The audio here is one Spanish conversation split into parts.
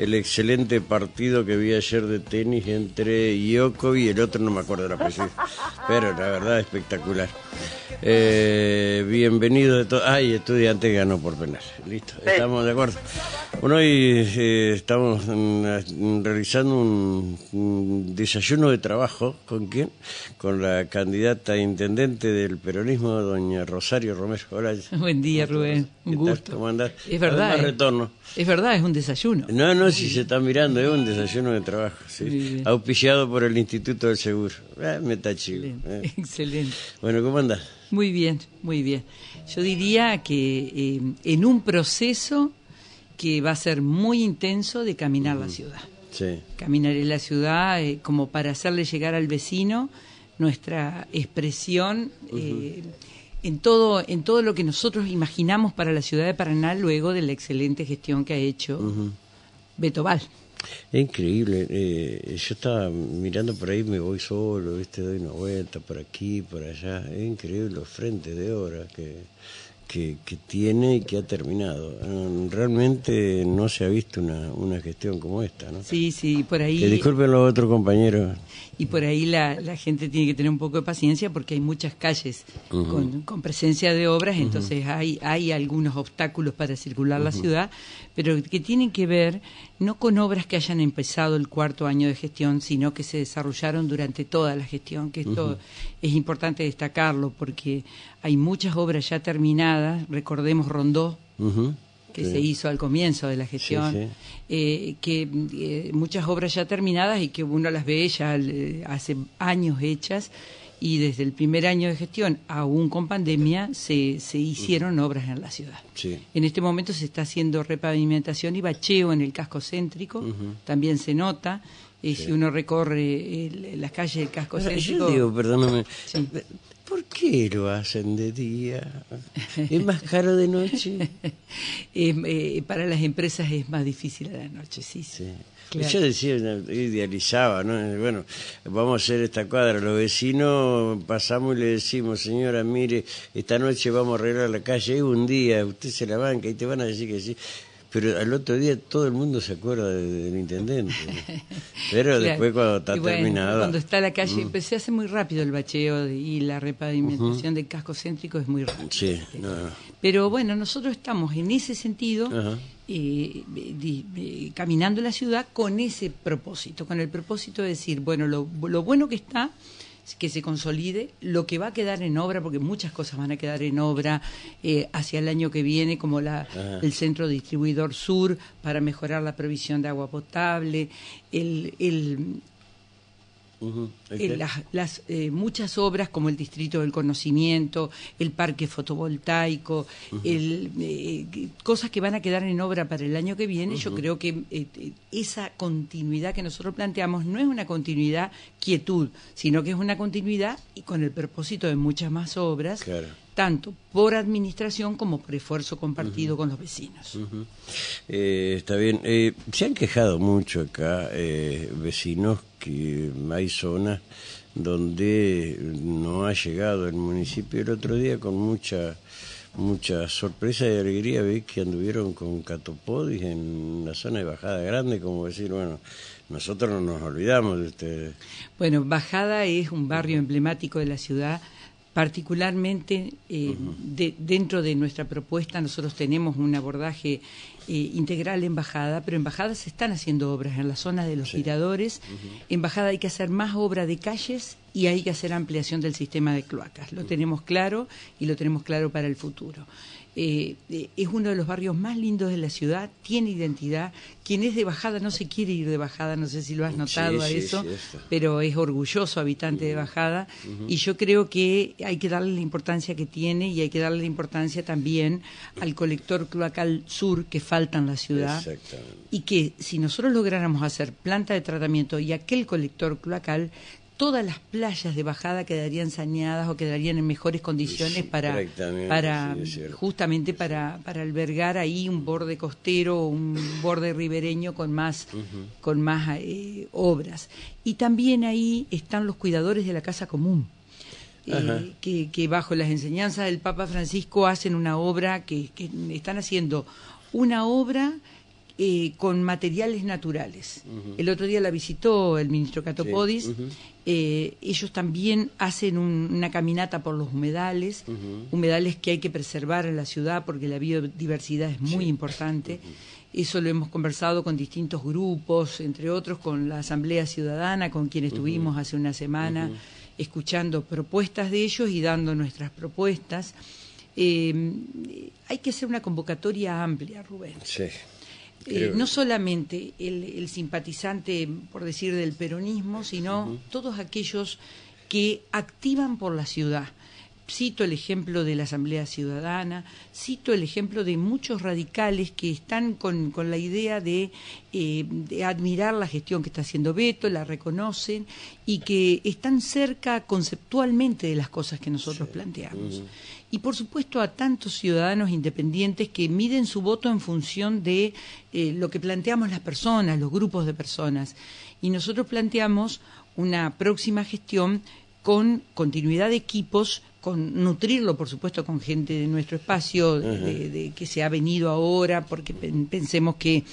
el excelente partido que vi ayer de tenis entre Yoko y el otro, no me acuerdo la precisión, pero la verdad espectacular. Eh, bienvenido de todo. Ay, estudiante ganó por penal. Listo, estamos de acuerdo. Bueno, hoy eh, estamos mm, mm, realizando un, desayuno de trabajo. ¿Con quién? Con la candidata intendente del peronismo, doña Rosario Romero. Hola. Buen día, Rubén. Un gusto. ¿Cómo andás? Es verdad. Eh. Es verdad, es un desayuno. No, no, si se está mirando, es un desayuno de trabajo. Sí. Auspiciado por el Instituto del Seguro. Eh, me está chido. Excelente. Bueno, ¿cómo andás? Muy bien, muy bien. Yo diría que eh, en un proceso que va a ser muy intenso de caminar la mm. ciudad. caminar Caminaré la ciudad eh, como para hacerle llegar al vecino nuestra expresión eh, en, todo, en todo lo que nosotros imaginamos para la ciudad de Paraná luego de la excelente gestión que ha hecho Betoval. Es increíble. Eh, yo estaba mirando por ahí, me voy solo, ¿viste? doy una vuelta por aquí, por allá. Es increíble los frentes de obra que, que, que tiene y que ha terminado. Mm, realmente no se ha visto una, una gestión como esta, ¿no? Sí, sí, por ahí. Que disculpen los otros compañeros y por ahí la, gente tiene que tener un poco de paciencia porque hay muchas calles con, presencia de obras, entonces hay, hay algunos obstáculos para circular la ciudad, pero que tienen que ver no con obras que hayan empezado el cuarto año de gestión, sino que se desarrollaron durante toda la gestión, que esto es importante destacarlo porque hay muchas obras ya terminadas, recordemos Rondó, que se hizo al comienzo de la gestión, eh, que eh, muchas obras ya terminadas y que uno las ve ya eh, hace años hechas y desde el primer año de gestión, aún con pandemia, se, se hicieron obras en la ciudad. En este momento se está haciendo repavimentación y bacheo en el casco céntrico, también se nota, si uno recorre las calles del casco céntrico... ¿Por qué lo hacen de día? ¿Es más caro de noche? Eh, para las empresas es más difícil a la noche, sí. Yo decía, idealizaba, ¿no? Bueno, vamos a hacer esta cuadra. Los vecinos pasamos y le decimos, señora, mire, esta noche vamos a arreglar la calle. Es un día, usted se la banca y te van a decir que sí pero al otro día todo el mundo se acuerda del intendente. Pero después cuando está terminado... Cuando está la calle, mm. empecé pues se hace muy rápido el bacheo y la repavimentación del casco céntrico es muy rápido Sí, Pero bueno, nosotros estamos en ese sentido. Eh, caminando la ciudad con ese propósito, con el propósito de decir, bueno, lo, lo bueno que está que se consolide lo que va a quedar en obra, porque muchas cosas van a quedar en obra eh, hacia el año que viene, como la, el centro distribuidor sur para mejorar la provisión de agua potable, el, el, eh, las, eh, muchas obras como el Distrito del Conocimiento, el Parque Fotovoltaico, el, eh, cosas que van a quedar en obra para el año que viene, yo creo que esa continuidad que nosotros planteamos no es una continuidad quietud, sino que es una continuidad y con el propósito de muchas más obras. Claro tanto por administración como por esfuerzo compartido con los vecinos. Eh, está bien. Eh, se han quejado mucho acá eh, vecinos que hay zonas donde no ha llegado el municipio. El otro día con mucha mucha sorpresa y alegría vi que anduvieron con catopodis en la zona de Bajada Grande, como decir, bueno, nosotros no nos olvidamos de Bueno, Bajada es un barrio emblemático de la ciudad Particularmente eh, dentro de nuestra propuesta nosotros tenemos un abordaje eh, integral embajada, pero embajadas se están haciendo obras en las zonas de los giradores Embajada hay que hacer más obra de calles y hay que hacer ampliación del sistema de cloacas. Lo tenemos claro y lo tenemos claro para el futuro. Eh, eh, es uno de los barrios más lindos de la ciudad, tiene identidad. Quien es de bajada no se quiere ir de bajada, no sé si lo has notado a eso, pero es orgulloso habitante de bajada. Y yo creo que hay que darle la importancia que tiene y hay que darle la importancia también al colector cloacal sur que falta en la ciudad. Y que si nosotros lográramos hacer planta de tratamiento y aquel colector cloacal, todas las playas de bajada quedarían saneadas o quedarían en mejores condiciones para, para justamente para, albergar ahí un borde costero, un borde ribereño con más, con más eh, obras. Y también ahí están los cuidadores de la casa común. Eh, que, bajo las enseñanzas del Papa Francisco hacen una obra que están haciendo una obra eh, con materiales naturales. El otro día la visitó el ministro Catopodis. Eh, ellos también hacen una caminata por los humedales, humedales que hay que preservar en la ciudad porque la biodiversidad es muy importante. Eso lo hemos conversado con distintos grupos, entre otros con la Asamblea Ciudadana, con quien estuvimos hace una semana, escuchando propuestas de ellos y dando nuestras propuestas. Eh, hay que hacer una convocatoria amplia, Rubén. Eh, no solamente el, simpatizante, por decir, del peronismo, sino todos aquellos que activan por la ciudad. Cito el ejemplo de la Asamblea Ciudadana, cito el ejemplo de muchos radicales que están con, la idea eh, de, admirar la gestión que está haciendo Beto, la reconocen y que están cerca conceptualmente de las cosas que nosotros planteamos y por supuesto a tantos ciudadanos independientes que miden su voto en función de eh, lo que planteamos las personas, los grupos de personas. Y nosotros planteamos una próxima gestión con continuidad de equipos, con nutrirlo, por supuesto, con gente de nuestro espacio, de, que se ha venido ahora, porque pensemos que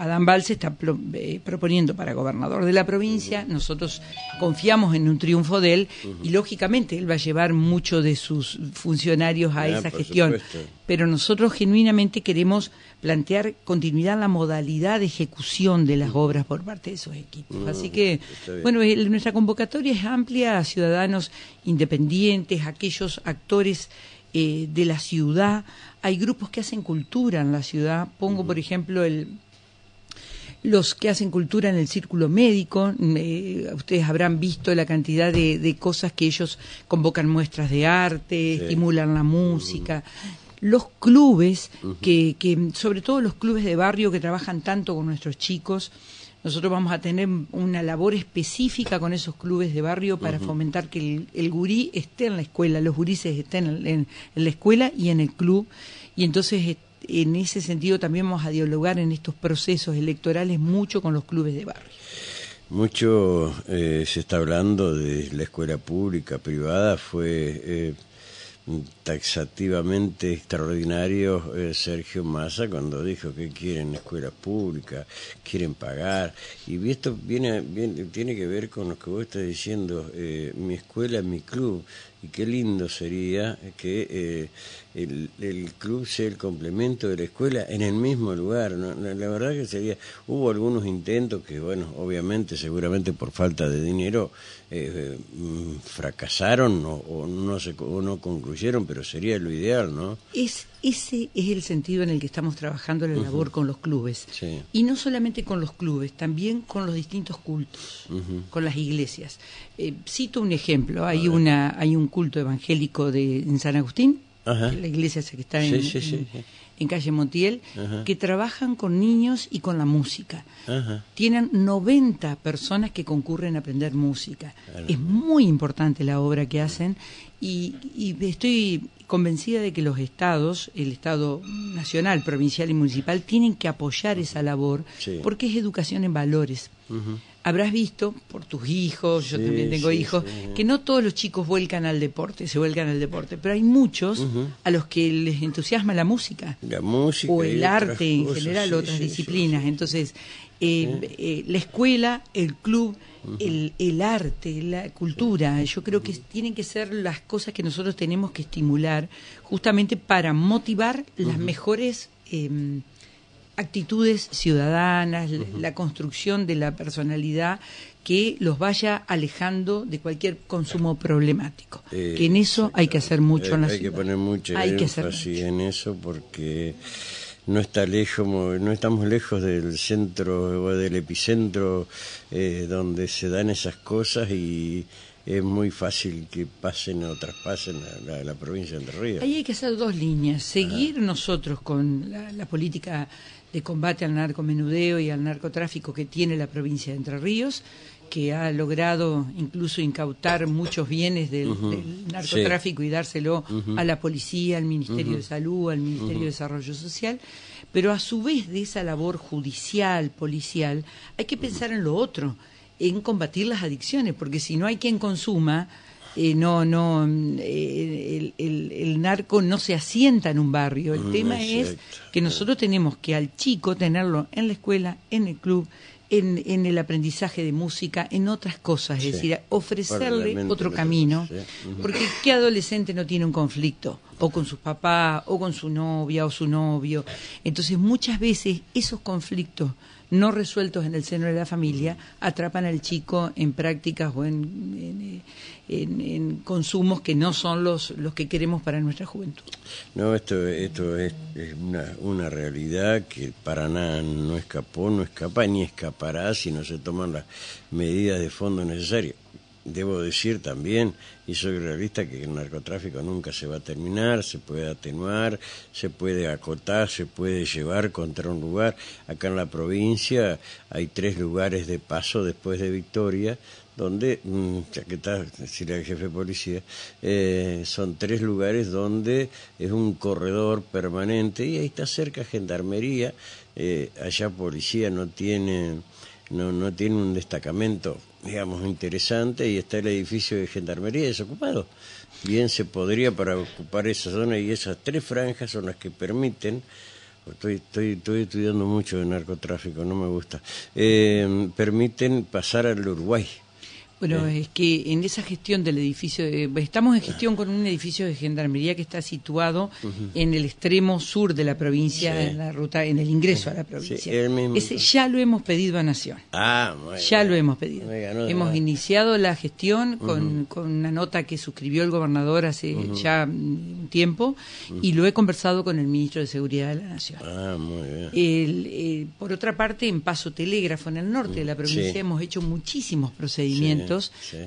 Adán Val se está eh, proponiendo para gobernador de la provincia. Nosotros confiamos en un triunfo de él y lógicamente él va a llevar mucho de sus funcionarios a ah, esa gestión. Pero nosotros genuinamente queremos plantear continuidad en la modalidad de ejecución de las obras por parte de esos equipos. Así que, bueno, eh, nuestra convocatoria es amplia a ciudadanos independientes, aquellos actores eh, de la ciudad. Hay grupos que hacen cultura en la ciudad. Pongo, por ejemplo, el los que hacen cultura en el círculo médico, mm, eh, ustedes habrán visto la cantidad de, de, cosas que ellos convocan muestras de arte, estimulan la música. Los clubes, que, que, sobre todo los clubes de barrio que trabajan tanto con nuestros chicos, nosotros vamos a tener una labor específica con esos clubes de barrio para fomentar que el, gurí esté en la escuela, los gurises estén en, en, la escuela y en el club. Y entonces en ese sentido también vamos a dialogar en estos procesos electorales mucho con los clubes de barrio. Mucho eh, se está hablando de la escuela pública, privada, fue eh, taxativamente extraordinario eh, Sergio Massa cuando dijo que quieren escuela pública, quieren pagar, y esto viene, tiene que ver con lo que vos estás diciendo, mi escuela, mi club, y qué lindo sería que el, club sea el complemento de la escuela en el mismo lugar. La, verdad que sería, hubo algunos intentos que, bueno, obviamente, seguramente por falta de dinero, eh, mm, fracasaron o, no no concluyeron, pero sería lo ideal, ¿no? Es, ese es el sentido en el que estamos trabajando la labor con los clubes. Y no solamente con los clubes, también con los distintos cultos, con las iglesias. Eh, cito un ejemplo, hay, una, hay un culto evangélico de, en San Agustín la iglesia esa que está en, calle Montiel, que trabajan con niños y con la música. Tienen 90 personas que concurren a aprender música. Es muy importante la obra que hacen y, estoy convencida de que los estados, el Estado nacional, provincial y municipal, tienen que apoyar esa labor porque es educación en valores. Habrás visto por tus hijos, yo también tengo hijos, que no todos los chicos vuelcan al deporte, se vuelcan al deporte, pero hay muchos a los que les entusiasma la música, la música o el arte en general, otras disciplinas. Entonces, eh, eh, la escuela, el club, el, arte, la cultura. Yo creo que tienen que ser las cosas que nosotros tenemos que estimular justamente para motivar las mejores... Em, actitudes ciudadanas, la construcción de la personalidad que los vaya alejando de cualquier consumo problemático. que en eh, eso hay que hacer mucho eh, hay Que poner mucho hay que en eso porque no está lejos, no estamos lejos del centro o del epicentro eh, donde se dan esas cosas y es muy fácil que pasen o traspasen a la, provincia de Entre Ríos. Ahí hay que hacer dos líneas, seguir nosotros con la, la política de combate al narcomenudeo y al narcotráfico que tiene la provincia de Entre Ríos que ha logrado incluso incautar muchos bienes del, narcotráfico y dárselo a la policía, al Ministerio de Salud, al Ministerio de Desarrollo Social. Pero a su vez de esa labor judicial, policial, hay que pensar en lo otro, en combatir las adicciones, porque si no hay quien consuma, eh, no, no, eh, el, narco no se asienta en un barrio. El mm, tema es que nosotros tenemos que al chico tenerlo en la escuela, en el club, en, el aprendizaje de música, en otras cosas, es decir, ofrecerle otro camino, porque qué adolescente no tiene un conflicto, o con sus papás, o con su novia, o su novio. Entonces muchas veces esos conflictos no resueltos en el seno de la familia atrapan al chico en prácticas o en, eh, en, consumos que no son los, los que queremos para nuestra juventud. No, esto, es, una, realidad que para nada no escapó, no escapa ni escapará si no se toman las medidas de fondo necesarias. Debo decir también, y soy realista, que el narcotráfico nunca se va a terminar, se puede atenuar, se puede acotar, se puede llevar contra un lugar. Acá en la provincia hay tres lugares de paso después de Victoria, donde, mm, ya que está, el jefe de policía, eh, son tres lugares donde es un corredor permanente y ahí está cerca gendarmería, eh, allá policía no tiene no, no tiene un destacamento, digamos, interesante y está el edificio de gendarmería desocupado. Bien se podría para ocupar esa zona y esas tres franjas son las que permiten Estoy, estoy, estoy, estudiando mucho de narcotráfico, no me gusta. Eh, permiten pasar al Uruguay. Bueno, es que en esa gestión del edificio, estamos en gestión con un edificio de gendarmería que está situado en el extremo sur de la provincia, en la ruta, en el ingreso a la provincia. ya lo hemos pedido a Nación. Ah, ya lo hemos pedido. hemos iniciado la gestión con, una nota que suscribió el gobernador hace ya un tiempo y lo he conversado con el ministro de Seguridad de la Nación. Ah, eh, por otra parte, en Paso Telégrafo, en el norte de la provincia, hemos hecho muchísimos procedimientos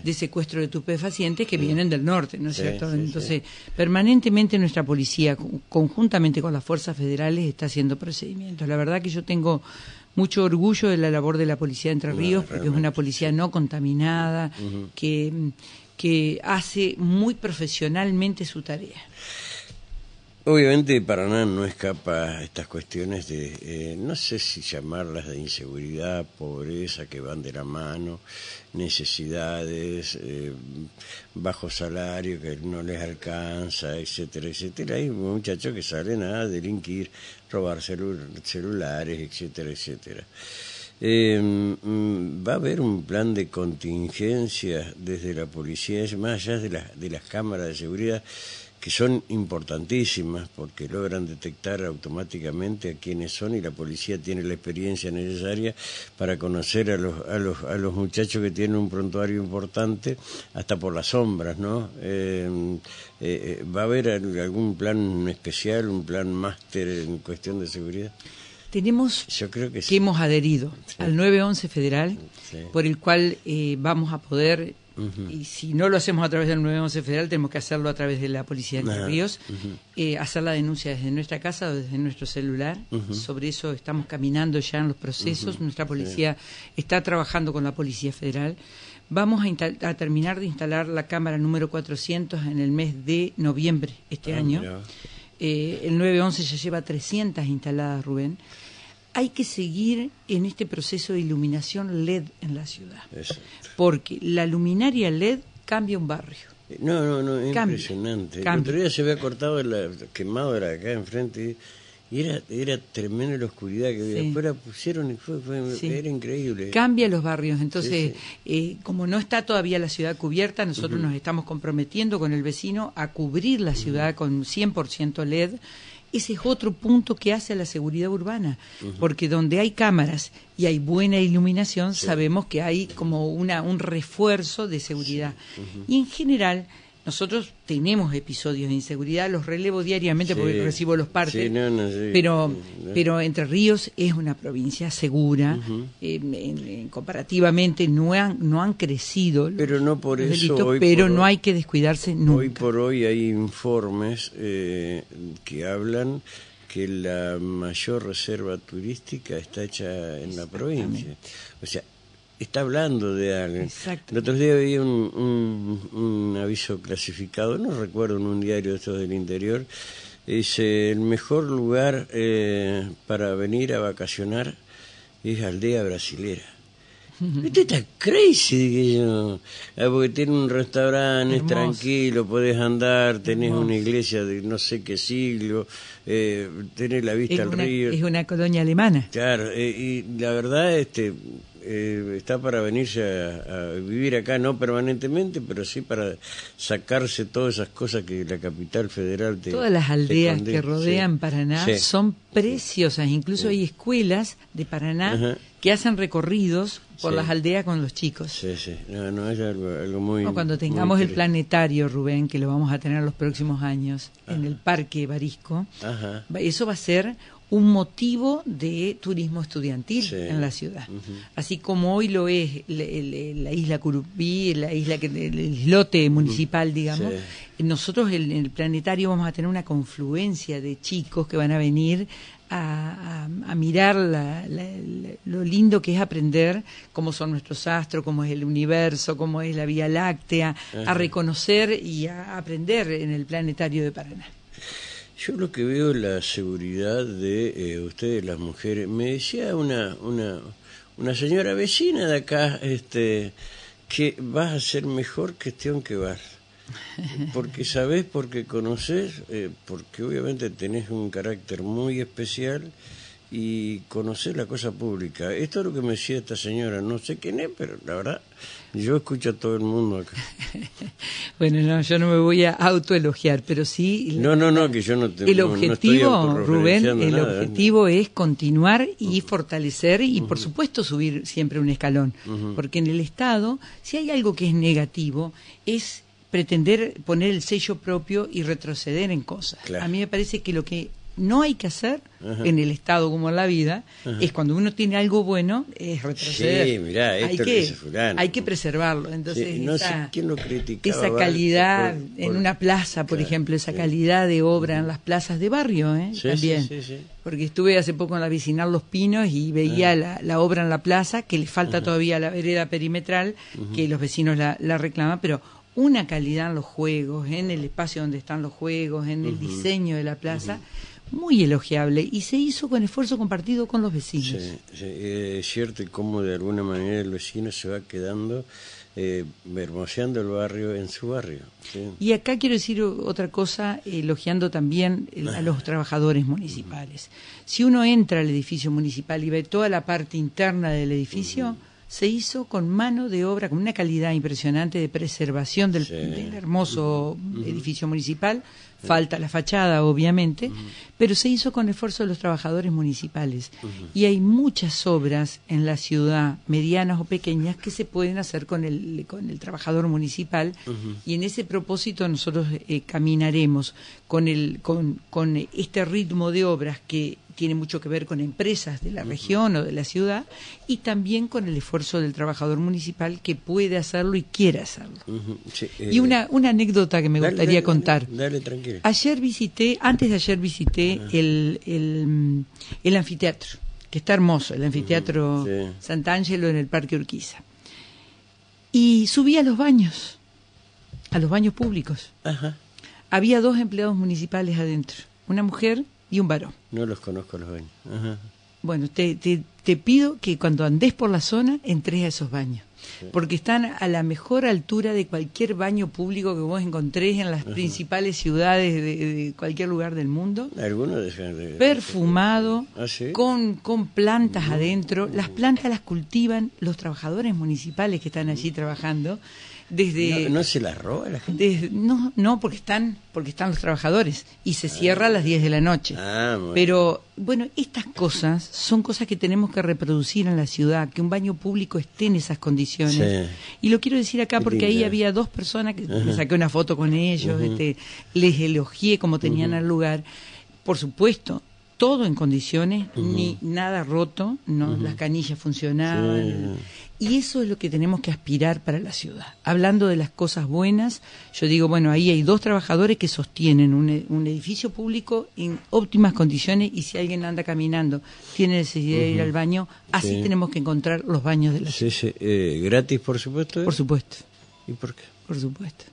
de secuestro de tupefacientes que vienen del norte, ¿no es cierto? Entonces, permanentemente nuestra policía, conjuntamente con las fuerzas federales, está haciendo procedimientos. La verdad que yo tengo mucho orgullo de la labor de la policía de Entre Ríos, porque es una policía no contaminada, que, que hace muy profesionalmente su tarea. Obviamente para nada no escapa estas cuestiones de, eh, no sé si llamarlas de inseguridad, pobreza, que van de la mano, necesidades, eh, bajo salario que no les alcanza, etcétera, etcétera. Hay muchachos que salen a delinquir, robar celulares, etcétera, etcétera. Em, mm, va a haber un plan de contingencia desde la policía, más allá de, las de las cámaras de seguridad que son importantísimas porque logran detectar automáticamente a quiénes son y la policía tiene la experiencia necesaria para conocer a los, a los, a los muchachos que tienen un prontuario importante, hasta por las sombras, ¿no? Em, eh, eh, ¿Va a haber algún plan especial, un plan máster en cuestión de seguridad? Tenemos Yo creo que, sí. hemos adherido al 911 federal, por el cual eh, vamos a poder y si no lo hacemos a través del 911 federal, tenemos que hacerlo a través de la Policía de Ríos, eh, hacer la denuncia desde nuestra casa o desde nuestro celular. Sobre eso estamos caminando ya en los procesos. Nuestra policía está trabajando con la Policía Federal. Vamos a, terminar de instalar la cámara número 400 en el mes de noviembre este ah, año. Eh, el 911 ya lleva 300 instaladas, Rubén hay que seguir en este proceso de iluminación LED en la ciudad. Porque la luminaria LED cambia un barrio. No, no, no, es impresionante. El otro día se había cortado, la, quemado acá enfrente y era, era tremenda la oscuridad que después pusieron y fue, fue era increíble. Cambia los barrios, entonces eh, como no está todavía la ciudad cubierta, nosotros nos estamos comprometiendo con el vecino a cubrir la ciudad con 100% LED ese es otro punto que hace a la seguridad urbana, porque donde hay cámaras y hay buena iluminación, sabemos que hay como una, un refuerzo de seguridad. Y en general, nosotros tenemos episodios de inseguridad, los relevo diariamente porque recibo los partes, pero, pero Entre Ríos es una provincia segura, eh, comparativamente no han, no han crecido los, pero no hay que descuidarse nunca. Hoy por hoy hay informes eh, que hablan que la mayor reserva turística está hecha en la provincia. O sea, está hablando de alguien. Exacto. El otro día vi un, aviso clasificado, no recuerdo, en un diario de estos del interior, dice, el mejor lugar eh, para venir a vacacionar es Aldea Brasilera. Esto está crazy, ah, porque tiene un restaurante, es tranquilo, podés andar, tenés una iglesia de no sé qué siglo, eh, tenés la vista al río. Es una colonia alemana. Claro, eh, y la verdad, este eh, está para venirse a, vivir acá, no permanentemente, pero sí para sacarse todas esas cosas que la capital federal te. Todas las aldeas que rodean Paraná son preciosas, incluso hay escuelas de Paraná que hacen recorridos por las aldeas con los chicos. Sí, sí, cuando tengamos el planetario, Rubén, que lo vamos a tener los próximos años en el Parque Barisco, eso va a ser un motivo de turismo estudiantil en la ciudad. Así como hoy lo es la, isla Curupí, la isla que, el islote municipal, digamos, nosotros en el planetario vamos a tener una confluencia de chicos que van a venir a, mirar lo lindo que es aprender cómo son nuestros astros, cómo es el universo, cómo es la Vía Láctea, a reconocer y a aprender en el planetario de Paraná. Yo lo que veo es la seguridad de eh, ustedes, las mujeres. Me decía una, una, una señora vecina de acá este, que vas a ser mejor gestión que vas. Este porque sabes, porque conoces, eh, porque obviamente tenés un carácter muy especial y conocer la cosa pública. Esto es lo que me decía esta señora, no sé quién es, pero la verdad yo escucho a todo el mundo acá. bueno, no, yo no me voy a autoelogiar, pero sí. No, no, no, que yo no El objetivo, Rubén, el ¿eh? objetivo es continuar y fortalecer y, por supuesto, subir siempre un escalón. Porque en el Estado, si hay algo que es negativo, es pretender poner el sello propio y retroceder en cosas. A mí me parece que lo que no hay que hacer en el Estado como en la vida es cuando uno tiene algo bueno, es retroceder. hay, que, preservarlo. Entonces, esa, calidad este, en una plaza, por ejemplo, esa calidad de obra en las plazas de barrio ¿eh? también. Porque estuve hace poco en la Los Pinos y veía la, obra en la plaza, que le falta todavía la vereda perimetral, que los vecinos la, reclaman, pero una calidad en los juegos, en el espacio donde están los juegos, en el diseño de la plaza, muy elogiable y se hizo con esfuerzo compartido con los vecinos. Eh, es cierto cómo de alguna manera el vecino se va quedando eh, el barrio en su barrio. Y acá quiero decir otra cosa, elogiando también eh, a los trabajadores municipales. Si uno entra al edificio municipal y ve toda la parte interna del edificio, se hizo con mano de obra, con una calidad impresionante de preservación del, hermoso edificio municipal, Falta la fachada, obviamente, pero se hizo con esfuerzo de los trabajadores municipales. Y hay muchas obras en la ciudad, medianas o pequeñas, que se pueden hacer con el, con el trabajador municipal. Y en ese propósito nosotros eh, caminaremos con, el, con, con este ritmo de obras que tiene mucho que ver con empresas de la región o de la ciudad y también con el esfuerzo del trabajador municipal que puede hacerlo y quiere hacerlo. y eh, una, anécdota que me gustaría contar. Dale, tranquilo. Ayer visité, antes de ayer visité ah. el, anfiteatro, que está hermoso, el anfiteatro Sant'Angelo en el Parque Urquiza. Y subí a los baños, a los baños públicos. Había dos empleados municipales adentro, una mujer y un varón. No los conozco los baños. Bueno, te, te, pido que cuando andes por la zona entres a esos baños, porque están a la mejor altura de cualquier baño público que vos encontréis en las principales ciudades de, cualquier lugar del mundo. Algunos de... Perfumado, ah, con, con plantas adentro. Las plantas las cultivan los trabajadores municipales que están allí trabajando no, se las roba la gente no no porque están porque están los trabajadores y se ah. cierra a las 10 de la noche ah, pero bueno estas cosas son cosas que tenemos que reproducir en la ciudad que un baño público esté en esas condiciones y lo quiero decir acá porque ahí había dos personas que me saqué una foto con ellos este, les elogié como tenían al lugar por supuesto todo en condiciones, ni nada roto, no las canillas funcionaban. Y eso es lo que tenemos que aspirar para la ciudad. Hablando de las cosas buenas, yo digo, bueno, ahí hay dos trabajadores que sostienen un, edificio público en óptimas condiciones y si alguien anda caminando, tiene necesidad de ir al baño, así tenemos que encontrar los baños de la ciudad. Eh, gratis, por supuesto. ¿eh? Por supuesto. ¿Y por qué? Por supuesto.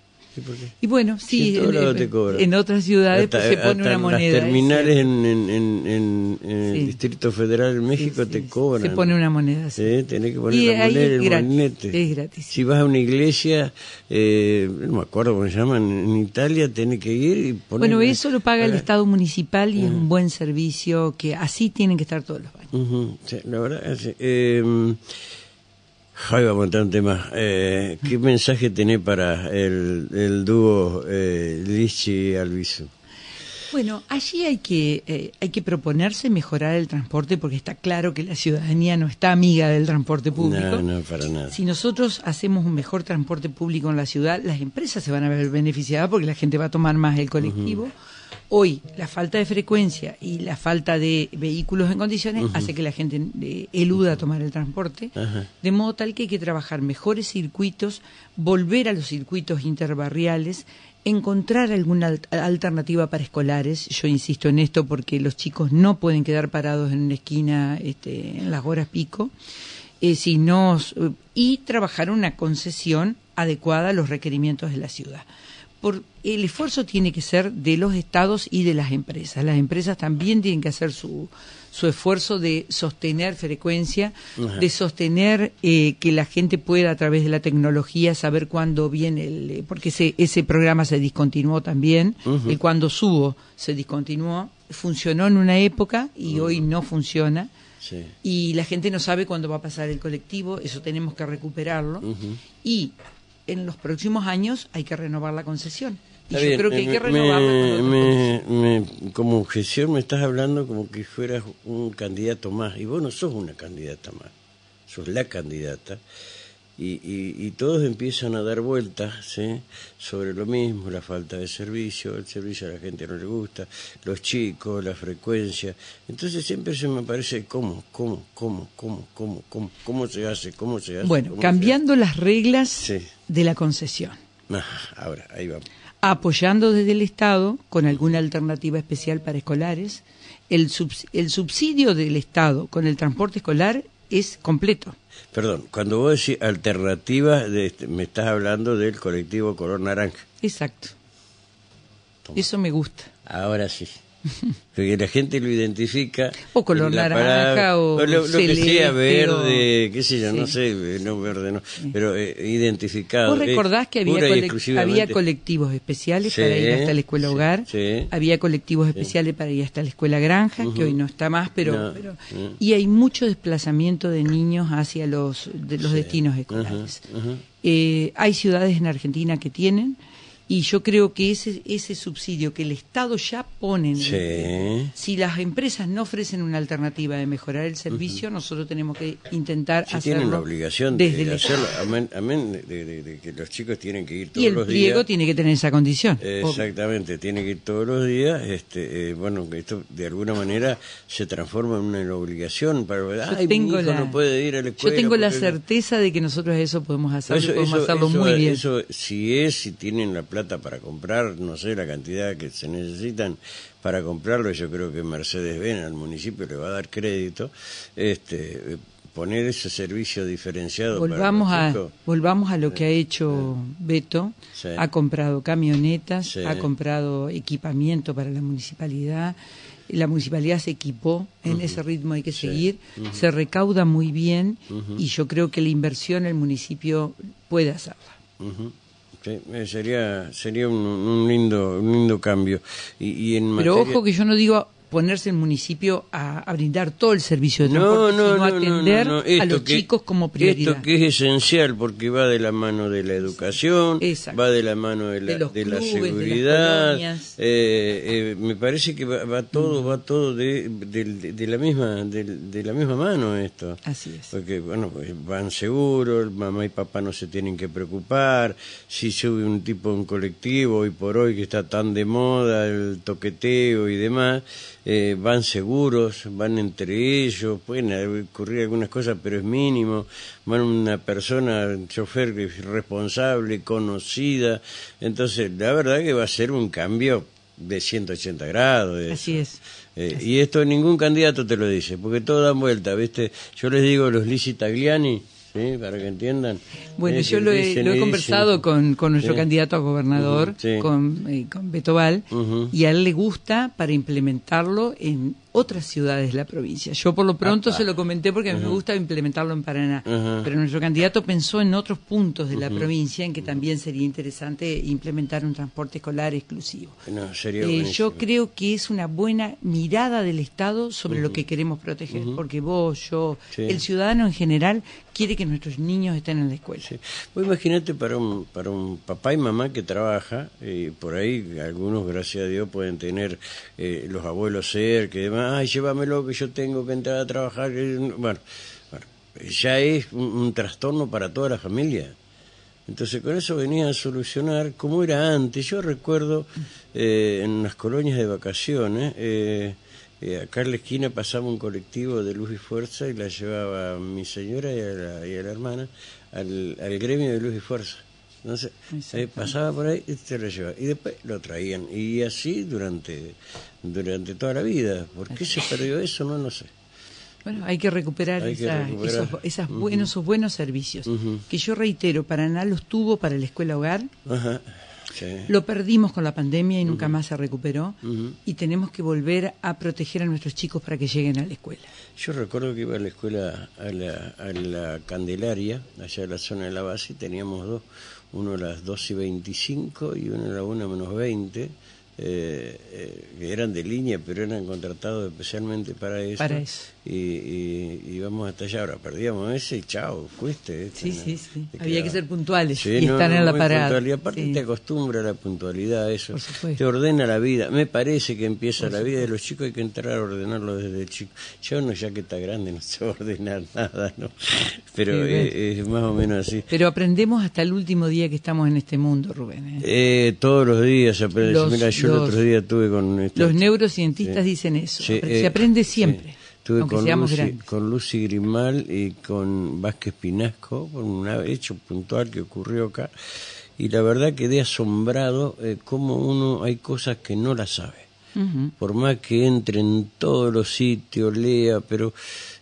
¿Y, bueno, sí, en, otras ciudades pues, se pone una moneda. ¿eh? en Las terminales en en, en, el Distrito Federal en México te cobran. Se pone una moneda. Sí, tenés que poner y la moneda en el Es gratis. Si vas a una iglesia, eh, no me acuerdo cómo se llaman, en Italia tenés que ir y poner. Bueno, eso lo paga el ah. Estado municipal y es un ah. buen servicio que así tienen que estar todos los baños. la verdad, eh, Jaime un Tema, eh, ¿qué mensaje tiene para el, dúo eh, Lichi Alviso? Bueno, allí hay que, eh, hay que proponerse mejorar el transporte porque está claro que la ciudadanía no está amiga del transporte público. No, no, para nada. Si nosotros hacemos un mejor transporte público en la ciudad, las empresas se van a ver beneficiadas porque la gente va a tomar más el colectivo hoy la falta de frecuencia y la falta de vehículos en condiciones hace que la gente eh, eluda tomar el transporte, de modo tal que hay que trabajar mejores circuitos, volver a los circuitos interbarriales, encontrar alguna alternativa para escolares. Yo insisto en esto porque los chicos no pueden quedar parados en una esquina este, en las horas pico, eh, sino, y trabajar una concesión adecuada a los requerimientos de la ciudad por, el esfuerzo tiene que ser de los estados y de las empresas. Las empresas también tienen que hacer su, su esfuerzo de sostener frecuencia, de sostener eh, que la gente pueda a través de la tecnología saber cuándo viene el... Eh, porque ese, ese programa se discontinuó también, y el cuando subo se discontinuó, funcionó en una época y hoy no funciona. Y la gente no sabe cuándo va a pasar el colectivo, eso tenemos que recuperarlo. Y en los próximos años hay que renovar la concesión. Y yo creo que hay eh, que renovar Me, me, como objeción me estás hablando como que fueras un candidato más, y vos no sos una candidata más, sos la candidata y, todos empiezan a dar vueltas sobre lo mismo, la falta de servicio, el servicio a la gente no le gusta, los chicos, la frecuencia. Entonces siempre se me aparece cómo, cómo, cómo, cómo, cómo, cómo, se hace, cómo se hace. Bueno, cambiando las reglas de la concesión. Ah, ahora, ahí vamos. Apoyando desde el Estado con alguna alternativa especial para escolares, el, el subsidio del Estado con el transporte escolar es completo. Perdón, cuando vos decís alternativas, de, este, me estás hablando del colectivo color naranja. Exacto. Eso me gusta. Ahora sí. que la gente lo identifica. O color naranja o, sea verde, qué sé yo, no sé, no verde, no, pero eh, identificado. ¿Vos ¿eh? recordás que había, colectivos especiales para ir hasta la escuela hogar? Había colectivos especiales para ir hasta la escuela granja, que hoy no está más, pero, y hay mucho desplazamiento de niños hacia los los destinos escolares. Eh, hay ciudades en Argentina que tienen y yo creo que ese, ese subsidio que el Estado ya pone, si las empresas no ofrecen una alternativa de mejorar el servicio, nosotros tenemos que intentar hacerlo. Tienen la obligación de hacerlo, amén, de, que los chicos tienen que ir todos los días. Y el pliego tiene que tener esa condición. Exactamente, tiene que ir todos los días. Este, eh, bueno, esto de alguna manera se transforma en una obligación para. Ay, no puede ir a la Yo tengo la certeza de que nosotros eso podemos hacerlo, podemos hacerlo muy bien. si es, si tienen la para comprar, no sé la cantidad que se necesitan para comprarlo, yo creo que Mercedes-Benz al municipio le va a dar crédito, este, poner ese servicio diferenciado. Volvamos, a, volvamos a lo que ha eh, hecho eh, Beto, ha comprado camionetas, ha comprado equipamiento para la municipalidad, la municipalidad se equipó, en ese ritmo hay que seguir, se recauda muy bien y yo creo que la inversión el municipio puede hacerla. Eh, sería sería un, un, lindo lindo cambio. Y, Pero ojo que yo no digo ponerse el municipio a, brindar todo el servicio de transporte, no, no, atender a los chicos como prioridad. Esto que es esencial porque va de la mano de la educación, va de la mano de la, seguridad. Eh, eh, me parece que va, todo, mm. va todo de, de, la misma, de, la misma mano esto. Así es. Porque bueno, pues van seguros, mamá y papá no se tienen que preocupar. Si sube un tipo en colectivo hoy por hoy que está tan de moda el toqueteo y demás eh, van seguros, van entre ellos, pueden ocurrir algunas cosas, pero es mínimo, van una persona, un chofer responsable, conocida, entonces la verdad que va a ser un cambio de 180 grados. Así es. Eh, y esto ningún candidato te lo dice, porque todo dan vuelta, ¿viste? Yo les digo, los Lisi Tagliani, ¿sí? para que entiendan. Bueno, yo lo he, conversado con, nuestro candidato a gobernador, con, Betoval, eh, y a él le gusta para implementarlo en otras ciudades de la provincia. Yo por lo pronto se lo comenté porque me gusta implementarlo en Paraná, pero nuestro candidato pensó en otros puntos de la provincia en que también sería interesante implementar un transporte escolar exclusivo. Eh, yo creo que es una buena mirada del Estado sobre lo que queremos proteger, porque vos, yo, el ciudadano en general quiere que nuestros niños estén en la escuela. imagínate para un, para un papá y mamá que trabaja, eh, por ahí algunos, gracias a Dios, pueden tener eh, los abuelos cerca y demás, ay, lo que yo tengo que entrar a trabajar. Bueno, bueno ya es un, trastorno para toda la familia. Entonces con eso venía a solucionar como era antes. Yo recuerdo eh, en las colonias de vacaciones, eh, eh, acá en la esquina pasaba un colectivo de luz y fuerza y la llevaba mi señora y la, hermana al gremio de luz y fuerza. Entonces, eh, pasaba por ahí y se lo llevaba. Y después lo traían. Y así durante, toda la vida. ¿Por qué se perdió eso? No, no sé. Bueno, hay que recuperar, Esos, buenos, buenos servicios. Que yo reitero, Paraná los tuvo para la escuela hogar. Lo perdimos con la pandemia y nunca más se recuperó. Y tenemos que volver a proteger a nuestros chicos para que lleguen a la escuela. Yo recuerdo que iba a la escuela, a la, Candelaria, allá de la zona de la base, y teníamos dos uno a las 2 y 25 y uno a las 1 menos 20, eh, eh, eran de línea, pero eran contratados especialmente para eso. Y, vamos hasta allá. Ahora perdíamos ese y chao, fuiste. Este, Había que ser puntuales y estar en la parada. Y aparte te acostumbra a la puntualidad, eso. Te ordena la vida. Me parece que empieza la vida de los chicos, hay que entrar a ordenarlo desde chico. yo no, ya que está grande, no se ordenar nada, ¿no? Pero eh, es más o menos así. Pero aprendemos hasta el último día que estamos en este mundo, Rubén. ¿eh? todos los días Mira, los, neurocientistas dicen eso, eh, se aprende siempre. con Lucy, Grimal y con Vázquez Pinasco, por un hecho puntual que ocurrió acá, y la verdad quedé asombrado eh, cómo uno hay cosas que no las sabe. Por más que entre en todos los sitios, lea, pero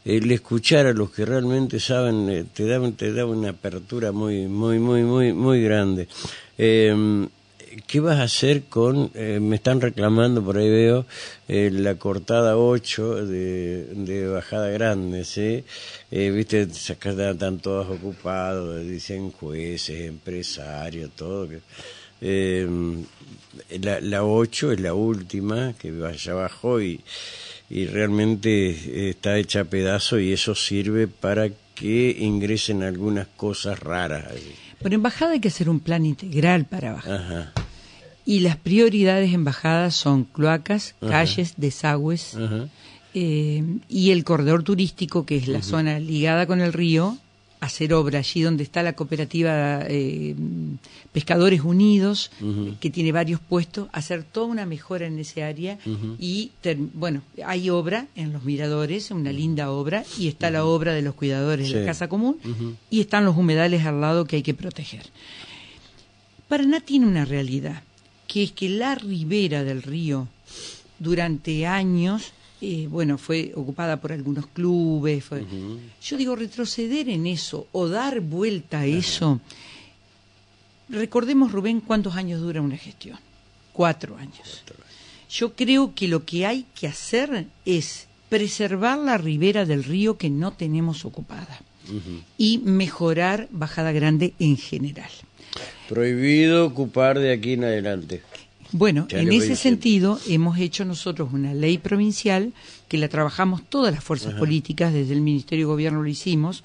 el escuchar a los que realmente saben eh, te da te da una apertura muy muy muy muy muy grande. Em, ¿qué vas a hacer con, eh, me están reclamando, por ahí veo, eh, la cortada 8 de, Bajada Grande, ¿sí? Eh, Viste, acá están todas ocupados, dicen jueces, empresarios, todo. Eh, la, la 8 es la última, que ya abajo y, y realmente está hecha a pedazo y eso sirve para que ingresen algunas cosas raras. Pero en Bajada hay que hacer un plan integral para bajar. Ajá. Y las prioridades embajadas son cloacas, calles, desagües eh, y el corredor turístico, que es la zona ligada con el río, hacer obra allí donde está la cooperativa eh, Pescadores Unidos, que tiene varios puestos, hacer toda una mejora en ese área. Y, bueno, hay obra en los miradores, una linda obra, y está la obra de los cuidadores de la Casa Común, y están los humedales al lado que hay que proteger. Paraná tiene una realidad que es que la ribera del río durante años, eh, bueno, fue ocupada por algunos clubes. Yo digo, retroceder en eso o dar vuelta a eso. Recordemos, Rubén, cuántos años dura una gestión. Cuatro años. Yo creo que lo que hay que hacer es preservar la ribera del río que no tenemos ocupada y mejorar Bajada Grande en general. Prohibido ocupar de aquí en adelante. Bueno, en ese sentido hemos hecho nosotros una ley provincial que la trabajamos todas las fuerzas políticas, desde el Ministerio de Gobierno lo hicimos,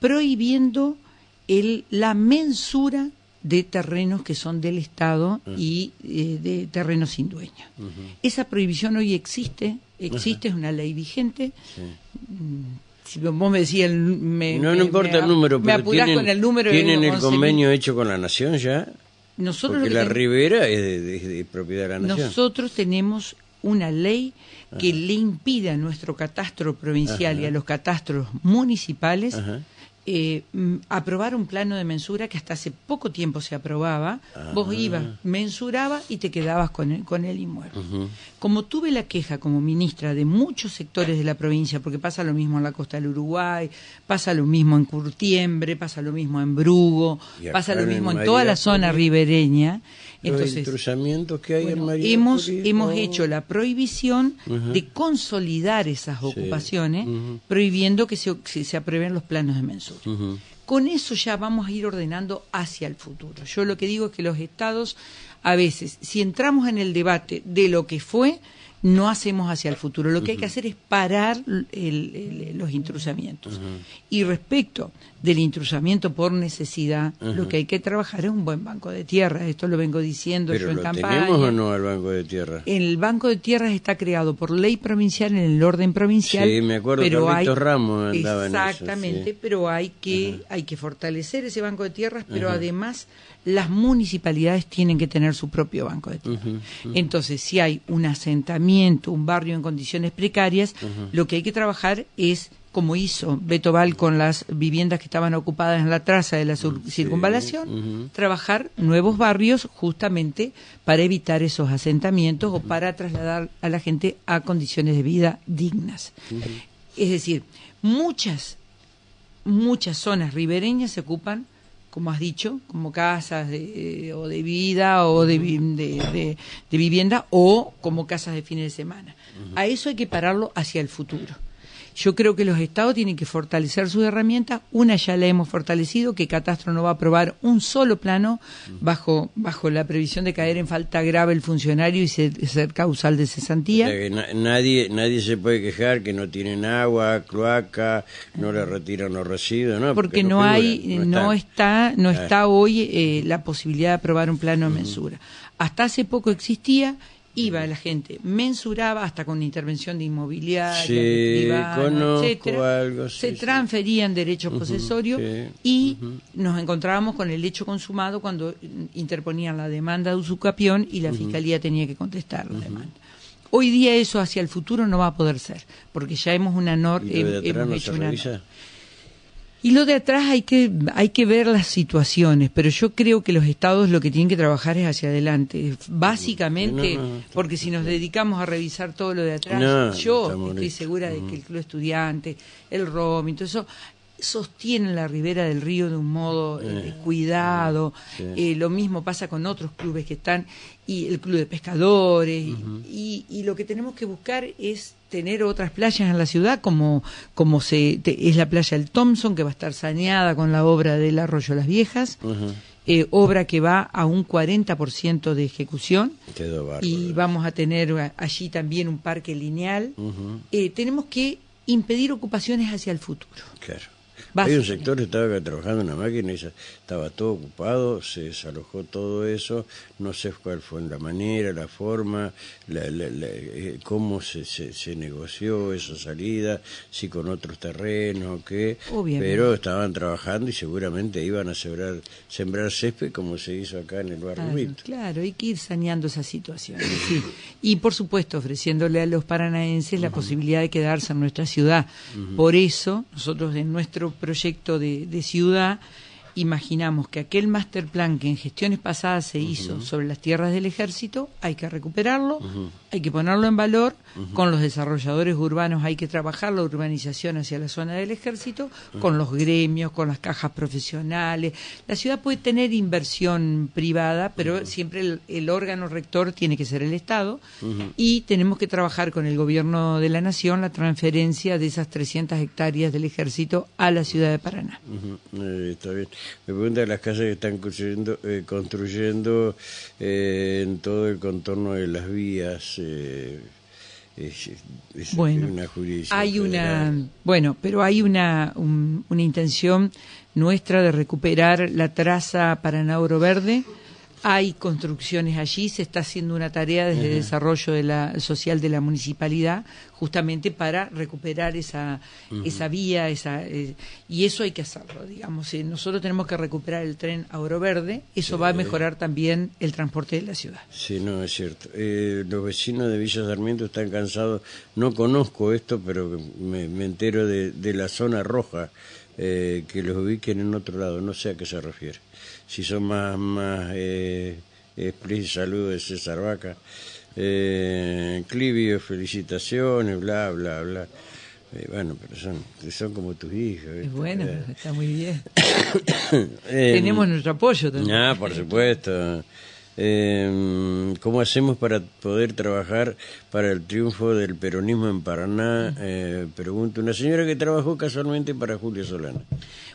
prohibiendo el, la mensura de terrenos que son del Estado ah. y eh, de terrenos sin dueño. Esa prohibición hoy existe, existe, es una ley vigente. Sí. Mm, me el... no, importa el número, pero tienen, el el convenio hecho con la Nación ya? Nosotros Porque la ribera es de, propiedad de la Nación. Nosotros tenemos una ley que le impida a nuestro catastro provincial y a los catastros municipales... Eh, mm, aprobar un plano de mensura que hasta hace poco tiempo se aprobaba, vos ah. ibas, mensuraba y te quedabas con el, con el Como tuve la queja como ministra de muchos sectores de la provincia, porque pasa lo mismo en la costa del Uruguay, pasa lo mismo en Curtiembre, pasa lo mismo en Brugo, pasa lo mismo en toda la zona ribereña, entonces, que hay en María hemos, hemos hecho la prohibición de consolidar esas ocupaciones, prohibiendo que se, aprueben los planos de mensura. Con eso ya vamos a ir ordenando hacia el futuro. Yo lo que digo es que los estados, a veces, si entramos en el debate de lo que fue, no hacemos hacia el futuro. Lo que hay que hacer es parar los intrusamientos. Y respecto del intrusamiento por necesidad, lo que hay que trabajar es un buen banco de tierras. Esto lo vengo diciendo yo en lo campaña. ¿Tenemos o no el banco de tierras? El banco de tierras está creado por ley provincial en el orden provincial. Sí, me acuerdo pero hay, Ramos andaba Exactamente, en pero hay que, hay que fortalecer ese banco de tierras, pero además las municipalidades tienen que tener su propio banco de tierras. Entonces, si hay un asentamiento, un barrio en condiciones precarias, lo que hay que trabajar es como hizo Beto con las viviendas que estaban ocupadas en la traza de la circunvalación, trabajar nuevos barrios justamente para evitar esos asentamientos o para trasladar a la gente a condiciones de vida dignas. Es decir, muchas, muchas zonas ribereñas se ocupan como has dicho, como casas de, eh, o de vida o de, de, de, vivienda o como casas de fines de semana. A eso hay que pararlo hacia el futuro. Yo creo que los estados tienen que fortalecer sus herramientas. Una ya la hemos fortalecido, que Catastro no va a aprobar un solo plano bajo, bajo la previsión de caer en falta grave el funcionario y ser, causal de cesantía. nadie, se puede quejar que no tienen agua, cloaca, no le retiran los residuos, Porque, no, hay, no está, no está, hoy eh, la posibilidad de aprobar un plano de mensura. Hasta hace poco existía, iba la gente, mensuraba hasta con intervención de inmobiliaria, etcétera, se transferían derechos posesorios y nos encontrábamos con el hecho consumado cuando interponían la demanda de usucapión y la fiscalía tenía que contestar la demanda. Hoy día eso hacia el futuro no va a poder ser, porque ya hemos una norma, y lo de atrás hay que, hay que ver las situaciones, pero yo creo que los estados lo que tienen que trabajar es hacia adelante. Básicamente, porque si nos dedicamos a revisar todo lo de atrás, yo estoy segura de que el club estudiante, el ROM, eso, sostienen la ribera del río de un modo eh, eh, cuidado. Eh, lo mismo pasa con otros clubes que están, y el club de pescadores. y, lo que tenemos que buscar es tener otras playas en la ciudad, como, como se, es la playa del Thompson, que va a estar saneada con la obra del Arroyo Las Viejas, eh, obra que va a un 40% de ejecución, y vamos a tener eh, allí también un parque lineal. Eh, tenemos que impedir ocupaciones hacia el futuro. Claro. Hay un sector que estaba trabajando en la máquina y estaba todo ocupado, se desalojó todo eso, no sé cuál fue la manera, la forma, eh, cómo se, negoció esa salida, si con otros terrenos o qué, oh, pero estaban trabajando y seguramente iban a sembrar, sembrar césped como se hizo acá en el barrio claro, Claro, hay que ir saneando esa situación. Y por supuesto, ofreciéndole a los paranaenses la posibilidad de quedarse en nuestra ciudad. Por eso, nosotros en nuestro proyecto de, ciudad imaginamos que aquel master plan que en gestiones pasadas se hizo sobre las tierras del ejército, hay que recuperarlo, hay que ponerlo en valor, con los desarrolladores urbanos hay que trabajar la urbanización hacia la zona del ejército, con los gremios, con las cajas profesionales. La ciudad puede tener inversión privada, pero siempre el, órgano rector tiene que ser el Estado y tenemos que trabajar con el gobierno de la nación la transferencia de esas 300 hectáreas del ejército a la ciudad de Paraná. Eh, está bien. Me pregunta de las casas que están construyendo, eh, construyendo eh, en todo el contorno de las vías. Eh, bueno, hay una bueno pero hay una una intención nuestra de recuperar la traza para Nauro Verde hay construcciones allí, se está haciendo una tarea desde el desarrollo social de la municipalidad justamente para recuperar esa, esa vía, eh, y eso hay que hacerlo, digamos. Eh, nosotros tenemos que recuperar el tren a Oro Verde, eso va a mejorar también el transporte de la ciudad. Sí, no, es cierto. Eh, los vecinos de Villa Sarmiento están cansados, no conozco esto, pero me, entero de la zona roja eh, que los ubiquen en otro lado, no sé a qué se refiere. Si son más, más eh, saludos de César Vaca. Eh, Clivio, felicitaciones, bla, bla, bla. Eh, bueno, pero son, son como tus hijos. Bueno, eh, está muy bien. Tenemos nuestro apoyo también. Ah, por supuesto eh, cómo hacemos para poder trabajar para el triunfo del peronismo en Paraná, eh, pregunta una señora que trabajó casualmente para Julio Solana.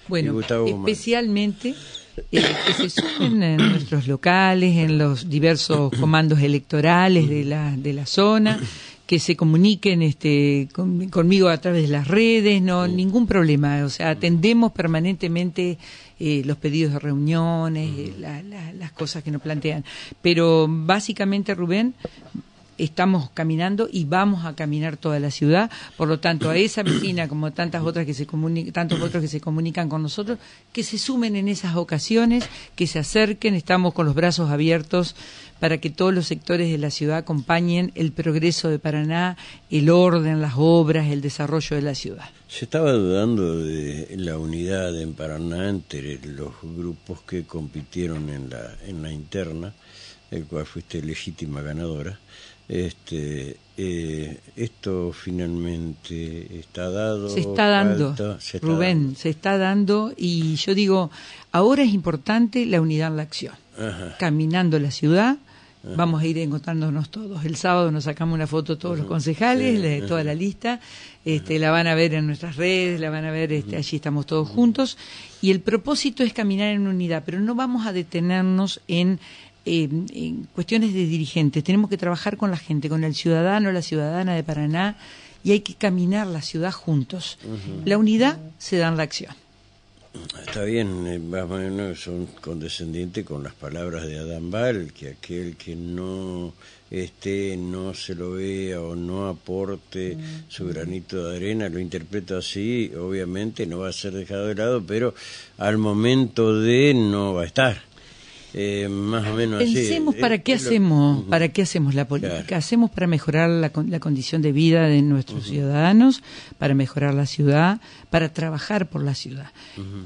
Bueno, especialmente eh, que se sumen en nuestros locales, en los diversos comandos electorales de la, de la zona que se comuniquen este, conmigo a través de las redes, no ningún problema. O sea, mm. atendemos permanentemente eh, los pedidos de reuniones, mm. eh, las cosas que nos plantean. Pero básicamente, Rubén, estamos caminando y vamos a caminar toda la ciudad. Por lo tanto, a esa vecina, como tantas otras que se tantos otros que se comunican con nosotros, que se sumen en esas ocasiones, que se acerquen, estamos con los brazos abiertos para que todos los sectores de la ciudad acompañen el progreso de Paraná, el orden, las obras, el desarrollo de la ciudad. Se estaba dudando de la unidad en Paraná entre los grupos que compitieron en la, en la interna, el cual fuiste legítima ganadora. Este, eh, esto finalmente está dado. Se está dando, Rubén, se está dando y yo digo, ahora es importante la unidad en la acción. Caminando la ciudad, Vamos a ir encontrándonos todos. El sábado nos sacamos una foto todos los concejales, de toda la lista. Este, la van a ver en nuestras redes, la van a ver, este, allí estamos todos juntos. Y el propósito es caminar en unidad, pero no vamos a detenernos en cuestiones de dirigentes, tenemos que trabajar con la gente, con el ciudadano, la ciudadana de Paraná, y hay que caminar la ciudad juntos. La unidad se da en la acción. Está bien, eh, más o menos son condescendientes con las palabras de Adam Val, que aquel que no esté, no se lo vea o no aporte su granito de arena, lo interpreto así, obviamente no va a ser dejado de lado, pero al momento de no va a estar. Eh, más o menos Pensemos así. para qué hacemos, para qué hacemos la política. Hacemos para mejorar la, condición de vida de nuestros ciudadanos, para mejorar la ciudad, para trabajar por la ciudad.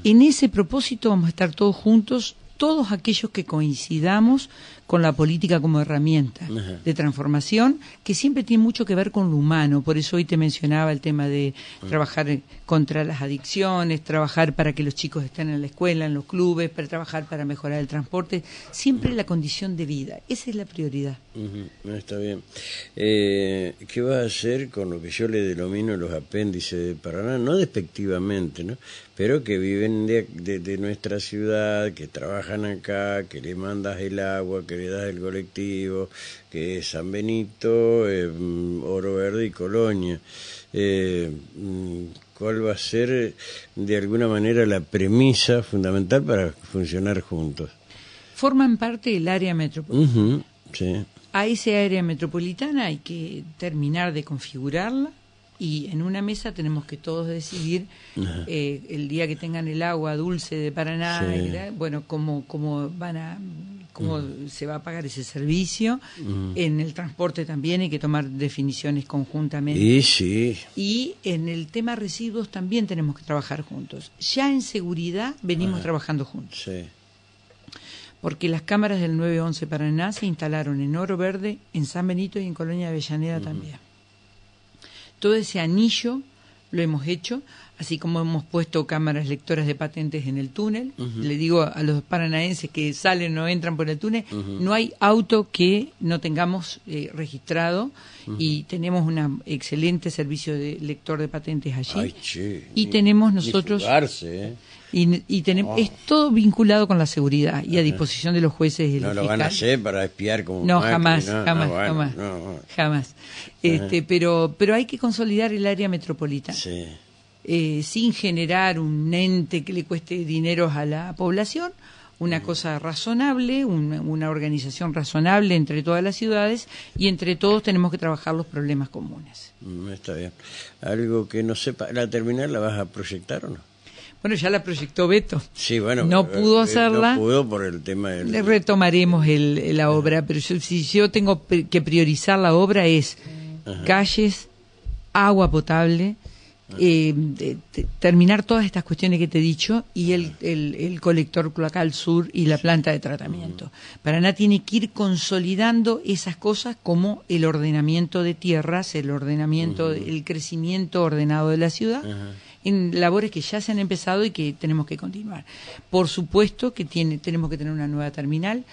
En ese propósito vamos a estar todos juntos todos aquellos que coincidamos con la política como herramienta de transformación, que siempre tiene mucho que ver con lo humano. Por eso hoy te mencionaba el tema de trabajar contra las adicciones, trabajar para que los chicos estén en la escuela, en los clubes, para trabajar para mejorar el transporte, siempre la condición de vida. Esa es la prioridad. Está bien. Eh, ¿Qué va a hacer con lo que yo le denomino los apéndices de Paraná? No despectivamente, ¿no? pero que viven de, de nuestra ciudad, que trabajan que le mandas el agua, que le das el colectivo, que es San Benito, em, Oro Verde y Colonia. Eh, mm, ¿Cuál va a ser, de alguna manera, la premisa fundamental para funcionar juntos? Forman parte del área metropolitana. sí. A ese área metropolitana hay que terminar de configurarla y en una mesa tenemos que todos decidir eh, el día que tengan el agua dulce de Paraná, bueno, cómo, cómo van a cómo mm. se va a pagar ese servicio. Mm. En el transporte también hay que tomar definiciones conjuntamente. Y, en el tema residuos también tenemos que trabajar juntos. Ya en seguridad venimos trabajando juntos. Porque las cámaras del 911 Paraná se instalaron en Oro Verde, en San Benito y en Colonia Avellaneda mm. también todo ese anillo lo hemos hecho, así como hemos puesto cámaras lectoras de patentes en el túnel. Le digo a los paranaenses que salen o entran por el túnel, no hay auto que no tengamos eh, registrado y tenemos un excelente servicio de lector de patentes allí. y tenemos nosotros... ¿eh? Y, oh. es todo vinculado con la seguridad y a disposición de los jueces No lo van a hacer para espiar como No, jamás, jamás, jamás, este, pero, pero hay que consolidar el área metropolitana. Eh, sin generar un ente que le cueste dinero a la población, una mm. cosa razonable, una organización razonable entre todas las ciudades y entre todos tenemos que trabajar los problemas comunes. Mm, está bien. Algo que no sepa, la terminar la vas a proyectar o no? Bueno, ya la proyectó Beto. Sí, bueno. No eh, pudo eh, hacerla. No pudo por el tema Le retomaremos el, la obra, pero si yo tengo que priorizar la obra es calles, agua potable, eh, terminar todas estas cuestiones que te he dicho y el, colector cloacal sur y la planta de tratamiento. Paraná tiene que ir consolidando esas cosas como el ordenamiento de tierras, el ordenamiento, el crecimiento ordenado de la ciudad en labores que ya se han empezado y que tenemos que continuar. Por supuesto que tiene, tenemos que tener una nueva terminal,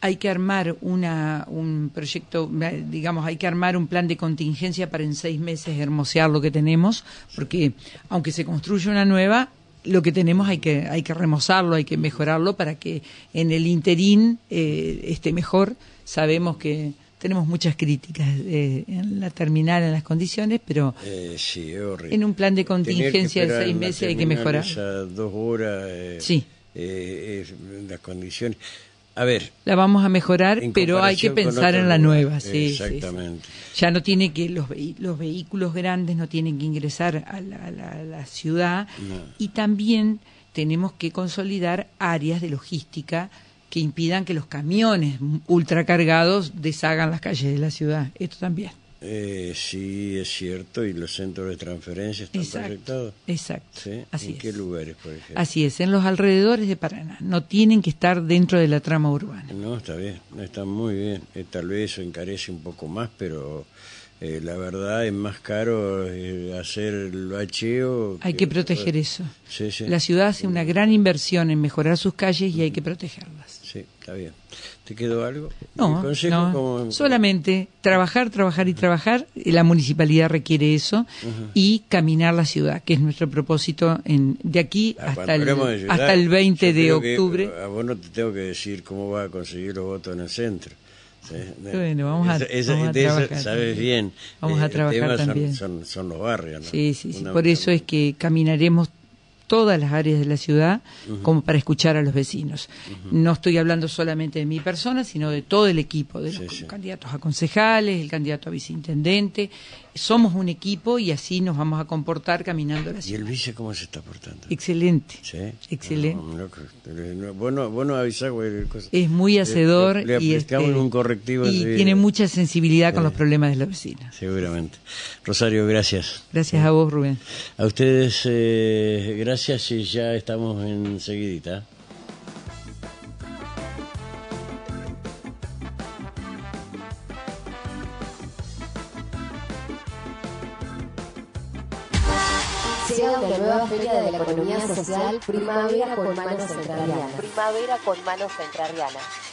hay que armar una, un proyecto, eh, digamos, hay que armar un plan de contingencia para en seis meses hermosear lo que tenemos, porque aunque se construya una nueva, lo que tenemos hay que, hay que remozarlo, hay que mejorarlo para que en el interín eh, esté mejor. Sabemos que tenemos muchas críticas eh, en la terminal, en las condiciones, pero eh, en un plan de contingencia de seis meses hay que mejorar. dos horas, eh, sí. las condiciones. A ver. La vamos a mejorar, pero hay que pensar en la nueva, Exactamente. Ya no tiene que, los, vehículos grandes no tienen que ingresar a la, ciudad y también tenemos que consolidar áreas de logística que impidan que los camiones ultracargados deshagan las calles de la ciudad. Esto también. Eh, sí, es cierto, y los centros de transferencia están exacto, proyectados. Exacto. Así ¿En qué lugares, por ejemplo? Así es, en los alrededores de Paraná. No tienen que estar dentro de la trama urbana. No, está bien, está muy bien. Eh, tal vez eso encarece un poco más, pero eh, la verdad es más caro hacer el bacheo. Hay que, proteger eso. Sí, sí. La ciudad hace una gran inversión en mejorar sus calles y hay que protegerlas. Sí, está bien. ¿Te quedó algo? No, solamente trabajar, trabajar y trabajar. Eh, la municipalidad requiere eso. Y caminar la ciudad, que es nuestro propósito en, de aquí ah, hasta, el, hasta el 20 de octubre. Que, a vos no te tengo que decir cómo va a conseguir los votos en el centro. Bueno, vamos a, vamos trabajar. sabes bien. Vamos a eh, trabajar también. Son, los barrios, Sí, sí, sí. Por eso es que caminaremos todas las áreas de la ciudad como para escuchar a los vecinos. No estoy hablando solamente de mi persona, sino de todo el equipo, de los candidatos a concejales, el candidato a viceintendente, somos un equipo y así nos vamos a comportar caminando la ciudad. ¿Y el vice cómo se está portando? Excelente. ¿Sí? Excelente. bueno, bueno Es muy hacedor y, este, un y tiene mucha sensibilidad con los eh, problemas de la vecina. Seguramente. Rosario, gracias. Gracias a vos, Rubén. A ustedes, eh, gracias y ya estamos en seguidita. de la nueva Feria de la Economía Social Primavera con Manos Centrarianas. Primavera con Manos Centrarianas.